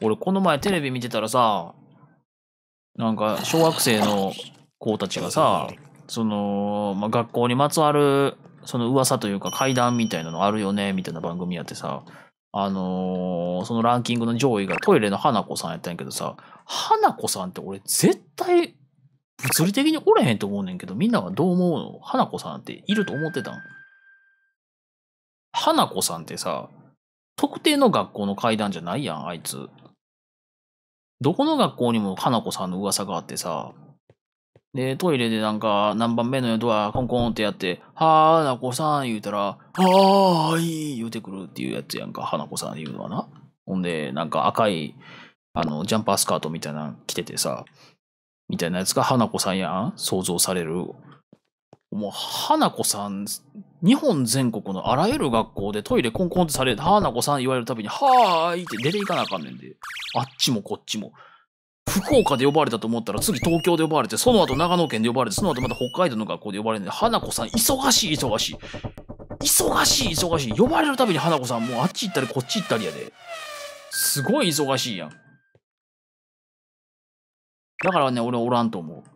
俺、この前テレビ見てたらさ、なんか、小学生の子たちがさ、その、まあ、学校にまつわる、その噂というか、階段みたいなのあるよね、みたいな番組やってさ、あのー、そのランキングの上位がトイレの花子さんやったんやけどさ、花子さんって俺絶対物理的におれへんと思うねんけど、みんなはどう思うの花子さんっていると思ってたん花子さんってさ、特定の学校の階段じゃないやん、あいつ。どこの学校にも花子さんの噂があってさ。で、トイレでなんか、何番目のドアコンコンってやって、はー花子さん言うたら、はーい言うてくるっていうやつやんか、花子さん言うのはな。ほんで、なんか赤い、あの、ジャンパースカートみたいなの着ててさ、みたいなやつが花子さんやん想像される。もう、花子さん日本全国のあらゆる学校でトイレコンコンってされる、花子さん言われるたびに、はーいって出ていかなあかんねんで。あっちもこっちも。福岡で呼ばれたと思ったら次東京で呼ばれて、その後長野県で呼ばれて、その後また北海道の学校で呼ばれるんで、花子さん忙しい忙しい。忙しい忙しい。呼ばれるたびに花子さんもうあっち行ったりこっち行ったりやで。すごい忙しいやん。だからね、俺おらんと思う。